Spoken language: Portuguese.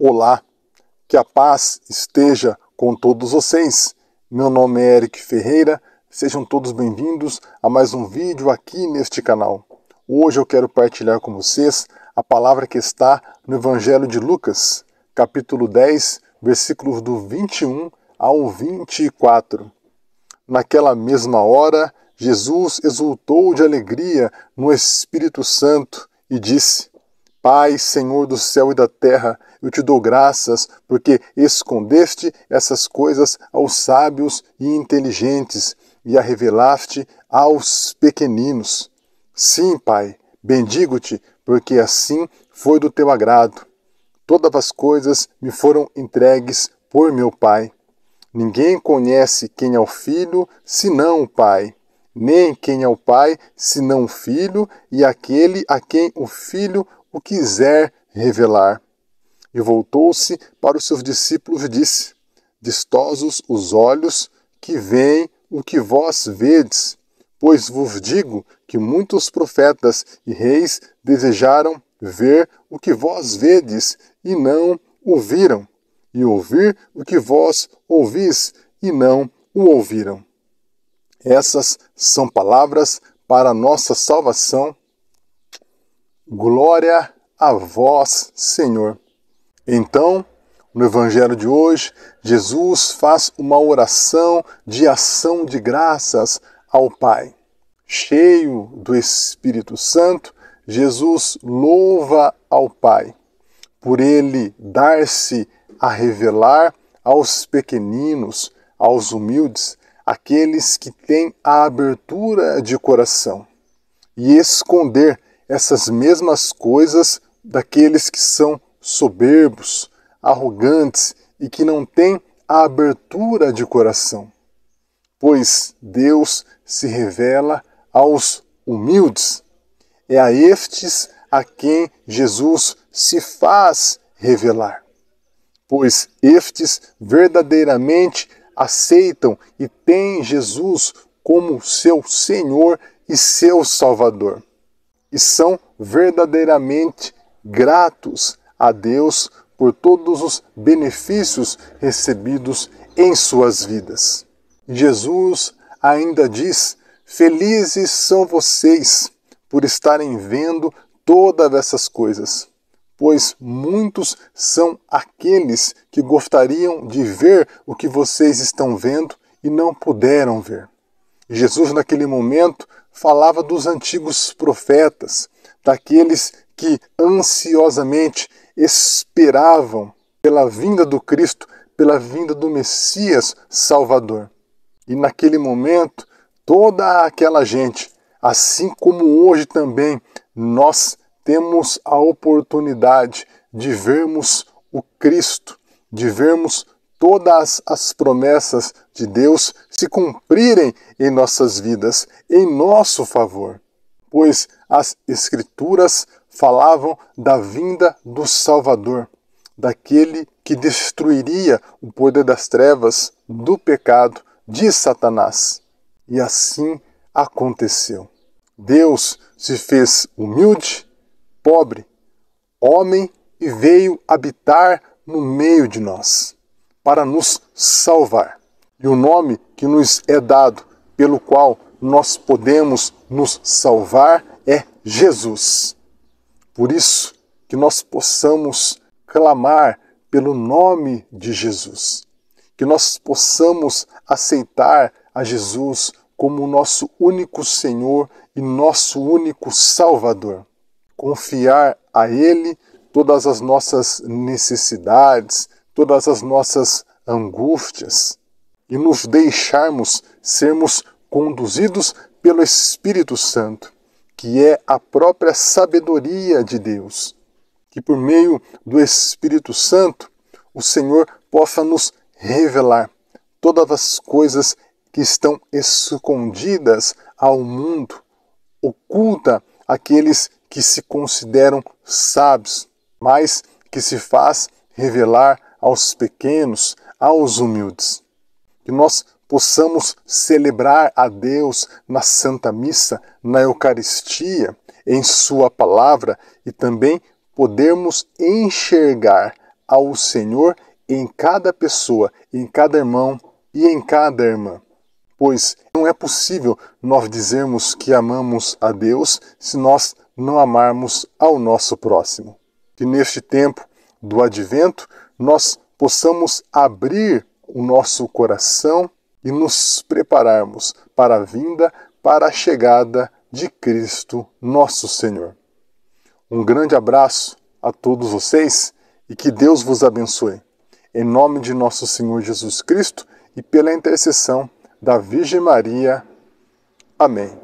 Olá, que a paz esteja com todos vocês. Meu nome é Eric Ferreira, sejam todos bem-vindos a mais um vídeo aqui neste canal. Hoje eu quero partilhar com vocês a palavra que está no Evangelho de Lucas, capítulo 10, versículos do 21 ao 24. Naquela mesma hora, Jesus exultou de alegria no Espírito Santo e disse: Pai, Senhor do céu e da terra, eu te dou graças, porque escondeste essas coisas aos sábios e inteligentes e a revelaste aos pequeninos. Sim, Pai, bendigo-te, porque assim foi do teu agrado. Todas as coisas me foram entregues por meu Pai. Ninguém conhece quem é o Filho, senão o Pai nem quem é o Pai, senão o Filho, e aquele a quem o Filho o quiser revelar. E voltou-se para os seus discípulos e disse: Vistosos os olhos que veem o que vós vedes, pois vos digo que muitos profetas e reis desejaram ver o que vós vedes e não o viram, e ouvir o que vós ouvis e não o ouviram. Essas são palavras para a nossa salvação Glória a vós, Senhor. Então, no Evangelho de hoje, Jesus faz uma oração de ação de graças ao Pai. Cheio do Espírito Santo, Jesus louva ao Pai por ele dar-se a revelar aos pequeninos, aos humildes, aqueles que têm a abertura de coração, e esconder essas mesmas coisas daqueles que são soberbos, arrogantes e que não têm a abertura de coração. Pois Deus se revela aos humildes. É a estes a quem Jesus se faz revelar. Pois estes verdadeiramente aceitam e têm Jesus como seu Senhor e seu Salvador e são verdadeiramente gratos a Deus por todos os benefícios recebidos em suas vidas. Jesus ainda diz: Felizes são vocês por estarem vendo todas essas coisas, pois muitos são aqueles que gostariam de ver o que vocês estão vendo e não puderam ver. Jesus, naquele momento, falava dos antigos profetas, daqueles que ansiosamente esperavam pela vinda do Cristo, pela vinda do Messias Salvador. E naquele momento, toda aquela gente, assim como hoje também, nós temos a oportunidade de vermos o Cristo, de vermos todas as promessas de Deus se cumprirem em nossas vidas, em nosso favor, pois as Escrituras falavam da vinda do Salvador, daquele que destruiria o poder das trevas, do pecado, de Satanás. E assim aconteceu. Deus se fez humilde, pobre, homem e veio habitar no meio de nós para nos salvar. E o nome que nos é dado, pelo qual nós podemos nos salvar, é Jesus. Por isso, que nós possamos clamar pelo nome de Jesus, que nós possamos aceitar a Jesus como nosso único Senhor e nosso único Salvador, confiar a Ele todas as nossas necessidades, todas as nossas angústias, e nos deixarmos sermos conduzidos pelo Espírito Santo, que é a própria sabedoria de Deus. Que por meio do Espírito Santo o Senhor possa nos revelar todas as coisas que estão escondidas ao mundo, oculta àqueles que se consideram sábios, mas que se faz revelar aos pequenos, aos humildes que nós possamos celebrar a Deus na Santa Missa, na Eucaristia, em Sua palavra e também podermos enxergar ao Senhor em cada pessoa, em cada irmão e em cada irmã. Pois não é possível nós dizermos que amamos a Deus se nós não amarmos ao nosso próximo. Que neste tempo do advento nós possamos abrir o nosso coração e nos prepararmos para a vinda, para a chegada de Cristo nosso Senhor. Um grande abraço a todos vocês e que Deus vos abençoe. Em nome de nosso Senhor Jesus Cristo e pela intercessão da Virgem Maria. Amém.